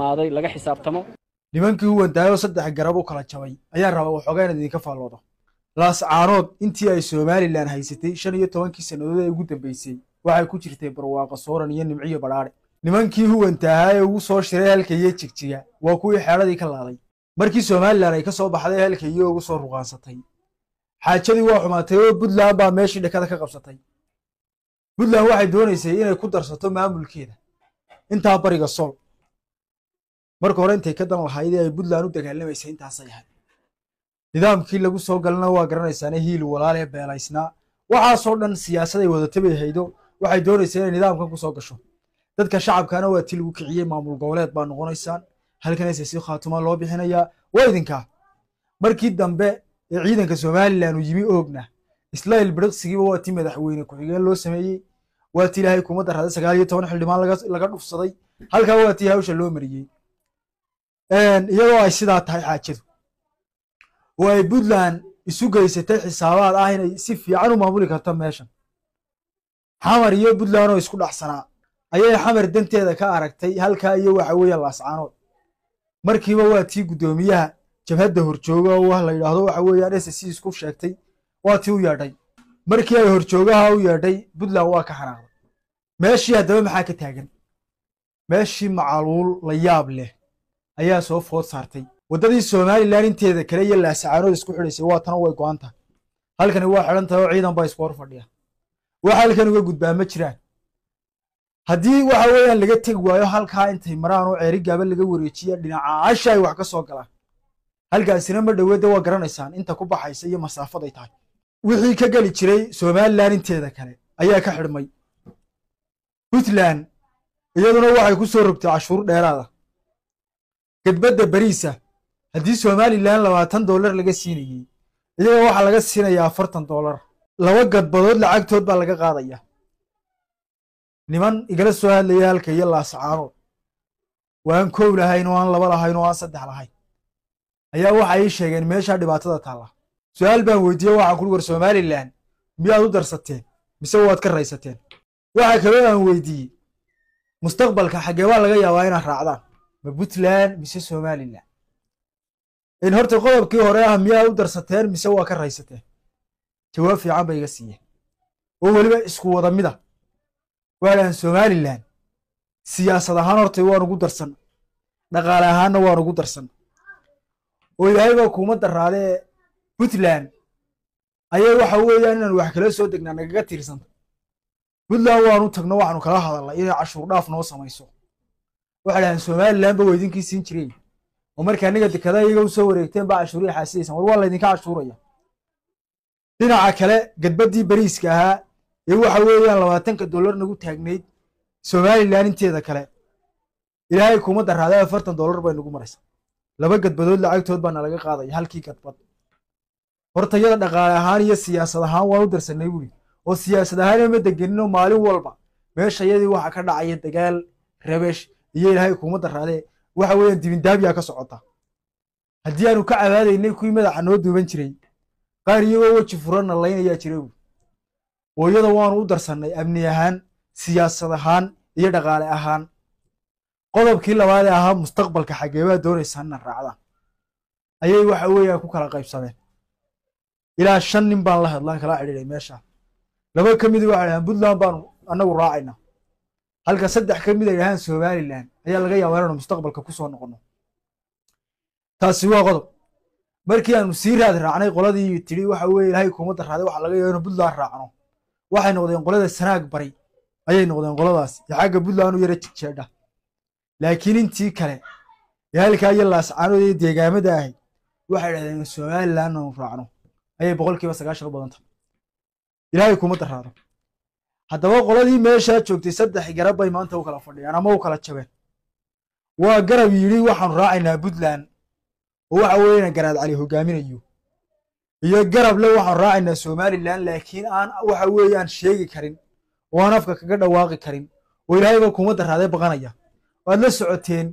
maaday laga xisaabtamo nimankii u wandaayo saddex garab u kala jabay ayaa raba waxoogaa in idinka faalloodo laascaanood intii ay somalilan haysatay shan iyo tobankii sannadood ee ugu dambeysay waxay ku jirtay barwaaqo sooran iyo nimciyo badhaadhe nimankii huwantaahaa ee ugu soo shiray halkaiyo jigjiga waa kuwii xeedhadii ka laaday markii somalilan ay ka soo baxday halkaiyo ugu soo rugaansatay xaajadii waa xumaatay oo puntland baa meeshii dhekada ka qabsatay puntland waxay doonaysay inay ku darsato maamulkeeda intaa bariga sool marka hore intay ka dan lahaydee ay puntland u dagaalamaysa intaasa yahay nidaamkii lagu soo galana waa garanaysaane hiil walaalee beelaysnaa waxaasoo dhan siyaasaday wadatabay haydo waxay doonaysaa inay nidaamkan ku gasho dadka shacabkaana waa ti kiciyey maamul goboleed baa noqonaysaan halkanayse si khaatumaa loo bixinayaa waa idinkaa markii dambe ee ciidanka somalilan uu yimi oogna isla ilbiriqsigiiba waa ti madaxweyne ku-xigeen loo sameeyey waa ti ilaahay kuuma daraaday sagaal iyo toban xildhibaan laga dhufsaday halkaa waa ti hawsha loo mariyey iyadoo ay sidaa tahay xaajadu oo ay puntland isu geysatay xisaabaad ah inay si fiican u maamuli karto meeshan xamar iyo puntland oo isku dhaxsanaa ayay xamar danteeda ka aragtay halkaa iyo waxa weeye laascaanood markiiba waa tii guddoomiyaha jabhadda horjooga oo ah la yidhaahdo waxa weeyaan ss isku sheegtay waa tii u yeedhay markii ay horjoogaha u yeedhay puntland waa ka xanaaqday meeshii haddaba maxaa ka taagan meeshii macaluul la yaab leh ayaa soo food saartay waddadii somalilan inteeda kale iyo laasacaarood isku xidhaysay waa tana way go-an tahay halkani waa xidhan tahay oo ciidan baa isku fadhiya wax halkan uga gudbaa ma jiraan haddii waxa weeyaan laga tegi waayo halkaa intay maraan oo ceerigaaba laga wareejiya dhinaca asha ay wax ka soo galaan halkaasina ma dhoweedda waa garanaysaan inta ku baxaysa iyo masaafaday tahay wixii ka geli jiray somalilan inteeda kale ayaa ka xidhmay puntland iyaduna waxay ku soo rogtay cashuur dheeraada gedbadda bariisa haddii somalilan labaatan dollar laga siinayey iyaga waxaa laga siinayaa afartan dollar laba gadbadood lacagtood baa laga qaadaya niman igala soo hadlaya halka iyo laasacaanood waan kow lahayn oo aan laba lahayn oo aan saddex lahayn ayaa waxa ii sheegeen meeshaa dhibaatada taalla su-aal baan weydiiye waxaan kuli war somalilan miyaad u darsateen mise waad ka raysateen waxaa kaloo aan weydiiyey mustaqbalka xaggee baa laga yaabaa inaad raacdaan ma puntland mise somalilan in horta qodobkii hore ah miyaa u darsateen mise waa ka raysateen jawaab fiican bay iga siiyeen oo weliba isku wada mida waalahan somalilan siyaasad ahaan horta waan ugu darsanna dhaqaale ahaanna waan ugu darsanna oo ilaahay baa kuuma daraadee puntland ayay waxa weeyaan inaan wax kala soo degnaa nagaga tiirsanta puntland waanu tagno waxaanu kala hadalnay inay cashuur dhaaf noo samayso waxay dhahaan somalilanba waa idinkii siin jirey oo marka aniga dekada iyaga usoo wareegteen baa cashuuriya xaasidaysaan war waa laydinka cashuuraya dhinaca kale gadbaddii bariiska ahaa ee waxa weeyaan labaatanka dollar nagu taagnayd somalilan inteeda kale ilaahay kuma daraaday afartan dollar bay nagu maraysa laba gadbadood lacagtood baa nalaga qaadaya halkii gadbad horta dhaqaale ahaan iyo siyaasad ahaan waan u darsanay buuri oo siyaasad ahaan ma degeninoo maalin walba meesha yadii waxa ka dhacaya dagaal rabesh iyo ilaahay hukuumadda raadee waxa weeyaan dibindaabyaa ka socota haddii aanu ka cabaadaynay kuwii madaxa noo duuban jiray qaar iyagoo weji furanna laynayaa jira bu oo iyada waanu u darsannay amni ahaan siyaasad ahaan iyo dhaqaale ahaan qodobkii labaadee ahaa mustaqbalka xageebaa doonaysaanna raacda ayay waxa weeyaan ku kala qaybsameen ilaa shan nin baan la hadlaan kala cidhiiday meesha laba ka midi waxa dhahaan puntland baanu annagu raacayna halka saddex ka mid ay ah ahaan somalilan ayaa laga yaabaa inaanu mustaqbalka kusoo noqono taasi waa qodob markii aanu sii raad raacnay qoladii tidhi waxa weye ilahay kuumadda raaday waxa laga yaaba inu puntland raacno waxay noqdeen qolada sanaag bari ayay noqdeen qoladaas iyo xagga puntland yara jeedha laakiin intii kale ee halkaa iyo laascaanood iyo deegaamada ahayd waxay idhahdeen somalilan aanu raacno ayay boqolkiiba sagaashan u badanta ilahay kuumadda raado haddaba qoladii meeshaa joogtay saddex garab bay maanta u kala fadhiyaan ama u kala jabeen waa garab yidhi waxaanu raacaynaa puntland oo waxa weeyaan garaad cali hogaaminayo iyo garab le waxaanu raacaynaa somalilan laakiin aan waxa weeye aan sheegi karin oo aan afka kaga dhawaaqi karin oo ilaahayba kuma daraadee baqanaya waad la socoteen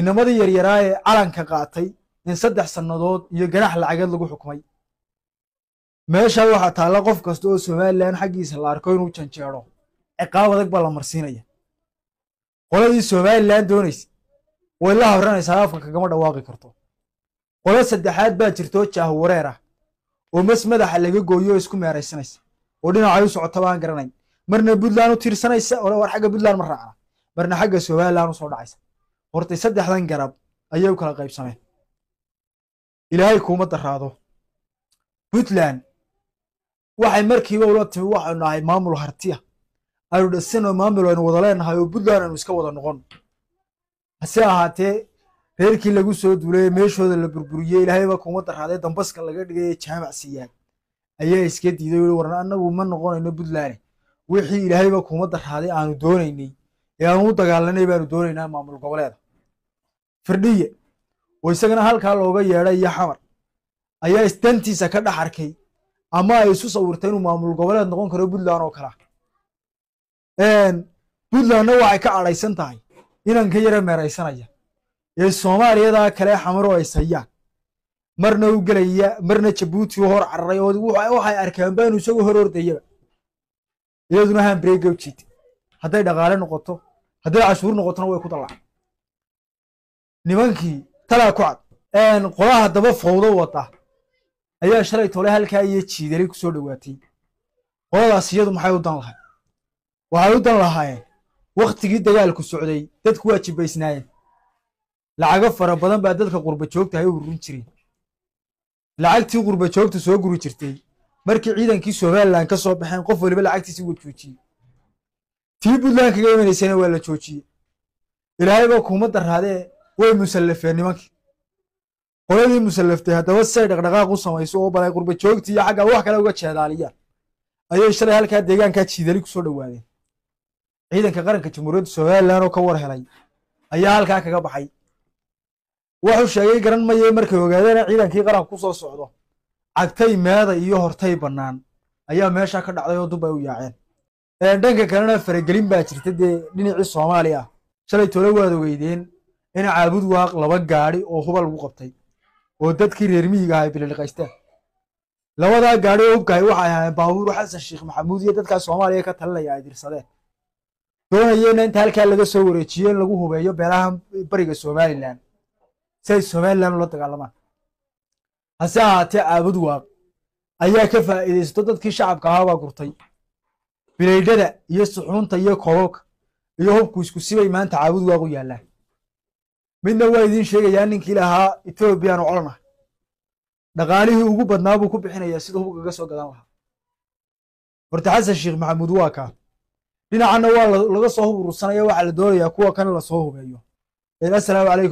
inamadii yaryaraa ee calanka qaatay in saddex sannadood iyo ganax lacageed lagu xukumay meeshaa waxaa taalla qof kasta oo somaliland xaggiisa la arko inuu janjeero ciqaab adag baa la marsiinaya qoladii somaliland doonaysa way la habranaysaa afka kagama dhawaaqi karto qolo saddexaad baa jirtoo jaahu ah oo mas madaxa laga gooyo isku meeraysanaysa oo dhinacay u socota garanayn marna puntland u tiirsanaysa ole war xagga puntland ma raacna marna xagga somaliland usoo dhacaysa hortay saddexdan garab ayay u kala qaybsameen ilaahay kuuma daraado puntland waxay markiiba ula timi waxaanu nahay maamul hartiya aynu dhisino maamul aynu wada leenahay oo puntland aynu iska wada noqon hase ahaatee reerkii lagu soo duulay meeshooda la burburiyey ilaahayba kuma daraaday dambaska laga dhigay ee jaamac siiyaan ayaa iska diiday wi warna annagu ma noqonayno puntland wixii ilaahayba kuma daraaday aanu doonaynay ee aanu u dagaalanay baanu doonaynaa maamul goboleeda firdhiye oo isagana halkaa looga yeedhay iyo xamar ayaa isdantiisa ka dhex arkay ama ay isu sawirtay inuu maamul goboleed noqon karo puntland oo kalea puntlandna waxay ka adhaysan tahay inanka yara meeraysanaya ee soomaaliyadaa kale xamaro ay sayaan marna u gelaya marna jabuuti u hor cararay oo waxay arkeenba inuu isagoo hor ordayaba iyaduna hanbreega u jiitay hadday dhaqaale noqoto hadday cashuur noqotona way ku dallacay nimankii talaa ku cad qolaha daba fowdo wada ayaa shalay tolay halkaa iyo jiidalay ku soo dhowaatay qoladaas iyadu maxay u dan lahay waxay u dan lahaayeen wakhtigii dagaalku socday dadku waa jibbaysnaayeen lacago fara badan baa dadka qurba joogta hay ururin jireen lacagtii qurba joogta soo guri jirtay markii ciidankii somalilan ka soo baxeen qof waliba lacagtiisi waa joojiyey tii puntland kaga imanaysayna waa la joojiyey ilaahay baa kuumadda raadee way musallafeen nimankii qoladii musallaftay haddaba say dhaqdhaqaaq u samayso oo balay qurba joogtii iyo xagga wax kale uga jeedaaliyaan ayay shalay halkaa deegaankaa jiidali kusoo dhowaadeen ciidanka qaranka jamhuuriyadda somalilan oo ka war helay ayaa halkaa kaga baxay wuxuu sheegay garan maye markay ogaadeena ciidankii qaranka kusoo socdo cagtay meeda iyo hortay bannaan ayaa meesha ka dhacday oo dub ay u yaaceen dhanka kalena faragelin baa jirta dee dhinacii soomaaliya ah. shalay tole waad ogeydeen in caabud waaq laba gaadi oo hubal lagu qabtay oo dadkii reer miyiga ahaa bililiqaystaan labadaa gaadhi oo hubkahay waxay ahaayeen baabuur xasan sheekh maxamuud iyo dadkaa soomaaliya ka talinaya ay dirsadeen doonayeena inta halkaa laga soo wareejiyo in lagu hubeeyo beelaha bariga somalilan si ay somalilan ula dagaalamaan hase ahaatee aabud waaq ayaa ka faa'iidaysto dadkii shacabka ahaabaa gurtay bileydhada iyo suxuunta iyo koobabka iyo hubku isku sibay maanta caabud waaq u yaallaan midna waa idiin sheegayaa ninkii lahaa etoobiyaanu colonah dhaqaalihii ugu badnaa buu ku bixinayaa siduu hubkaga soo gadaan lahaa horta xasan sheekh maxamuud waa kaa dhinacanna waa laga soo hub urursanaya waxaa la doonayaa kuwa kan lasoo hubeeyo assalaamu calaykum